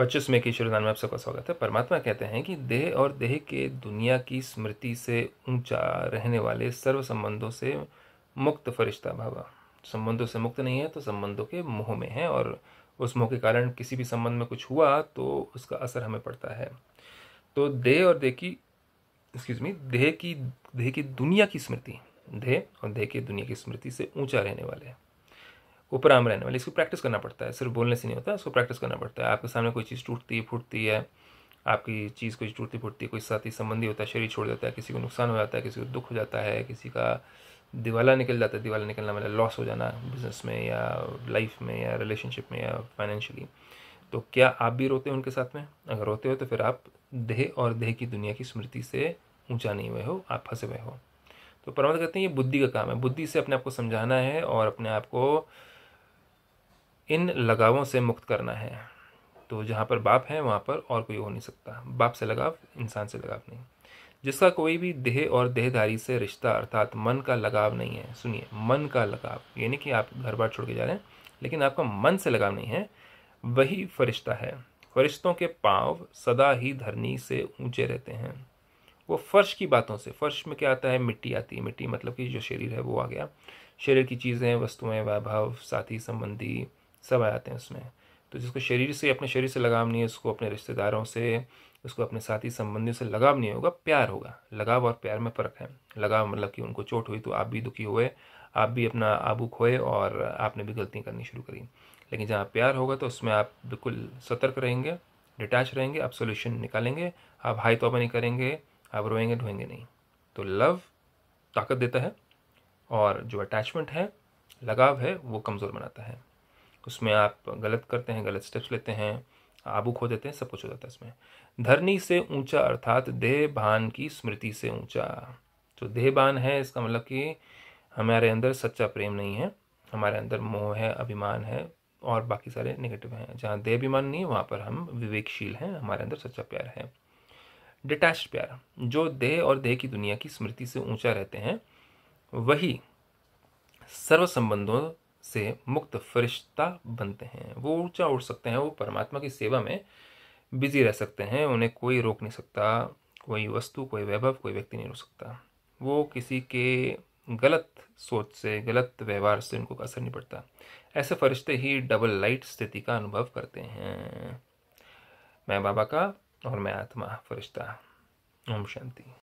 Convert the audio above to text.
पच्चीस में के शुरुआत में आप सबका स्वागत है परमात्मा कहते हैं कि देह और देह के दुनिया की स्मृति से ऊंचा रहने वाले सर्व संबंधों से मुक्त फरिश्ता भावा संबंधों से मुक्त नहीं है तो संबंधों के मोह में है और उस मोह के कारण किसी भी संबंध में कुछ हुआ तो उसका असर हमें पड़ता है तो देह और देह की एक्सक्यूज मी देह की देह की दुनिया की स्मृति देह और देह की दुनिया की स्मृति से ऊंचा रहने वाले हैं ऊपर आम रहने वाली इसको प्रैक्टिस करना पड़ता है सिर्फ बोलने से नहीं होता इसको प्रैक्टिस करना पड़ता है आपके सामने कोई चीज़ टूटती फूटती है आपकी चीज़ कोई टूटती फूटती कोई साथी संबंधी होता है शरीर छोड़ देता है किसी को नुकसान हो जाता है किसी को दुख हो जाता है किसी का दिवाला निकल जाता है दिवाला निकलना मतलब लॉस हो जाना बिजनेस में या लाइफ में या रिलेशनशिप में या फाइनेंशियली तो क्या आप भी रोते हो उनके साथ में अगर रोते हो तो फिर आप देह और देह की दुनिया की स्मृति से ऊंचा नहीं हुए हो आप फंसे हुए हो तो परमात्मा कहते हैं ये बुद्धि का काम है बुद्धि से अपने आप को समझाना है और अपने आप को इन लगावों से मुक्त करना है तो जहाँ पर बाप है वहाँ पर और कोई हो नहीं सकता बाप से लगाव इंसान से लगाव नहीं जिसका कोई भी देह और देहधारी से रिश्ता अर्थात मन का लगाव नहीं है सुनिए मन का लगाव यानी कि आप घर बार छोड़ के जा रहे हैं लेकिन आपका मन से लगाव नहीं है वही फरिश्ता है फरिश्तों के पाँव सदा ही धरनी से ऊंचे रहते हैं वो फर्श की बातों से फर्श में क्या आता है मिट्टी आती है मिट्टी मतलब कि जो शरीर है वो आ गया शरीर की चीज़ें वस्तुएं वैभव साथी संबंधी सब आ जाते हैं उसमें तो जिसको शरीर से अपने शरीर से लगाव नहीं है उसको अपने रिश्तेदारों से उसको अपने साथी संबंधियों से लगाव नहीं होगा प्यार होगा लगाव और प्यार में फ़र्क है लगाव मतलब कि उनको चोट हुई तो आप भी दुखी हुए आप भी अपना आबू खोए और आपने भी गलतियाँ करनी शुरू करी लेकिन जहाँ प्यार होगा तो उसमें आप बिल्कुल सतर्क रहेंगे डिटैच रहेंगे आप सोल्यूशन निकालेंगे आप हाई तोबा नहीं करेंगे आप रोएंगे ढोएंगे नहीं तो लव ताकत देता है और जो अटैचमेंट है लगाव है वो कमज़ोर बनाता है उसमें आप गलत करते हैं गलत स्टेप्स लेते हैं आबू खो देते हैं सब कुछ हो जाता है इसमें धरनी से ऊंचा अर्थात देह भान की स्मृति से ऊंचा जो तो देह भान है इसका मतलब कि हमारे अंदर सच्चा प्रेम नहीं है हमारे अंदर मोह है अभिमान है और बाकी सारे नेगेटिव हैं जहाँ देह अभिमान नहीं है वहाँ पर हम विवेकशील हैं हमारे अंदर सच्चा प्यार है डिटैच प्यार जो देह और देह की दुनिया की स्मृति से ऊंचा रहते हैं वही सर्व संबंधों से मुक्त फरिश्ता बनते हैं वो ऊंचा उठ सकते हैं वो परमात्मा की सेवा में बिजी रह सकते हैं उन्हें कोई रोक नहीं सकता कोई वस्तु कोई वैभव कोई व्यक्ति नहीं रोक सकता वो किसी के गलत सोच से गलत व्यवहार से उनको असर नहीं पड़ता ऐसे फरिश्ते ही डबल लाइट स्थिति का अनुभव करते हैं मैं बाबा का और मैं आत्मा फरिश्ता ओम शांति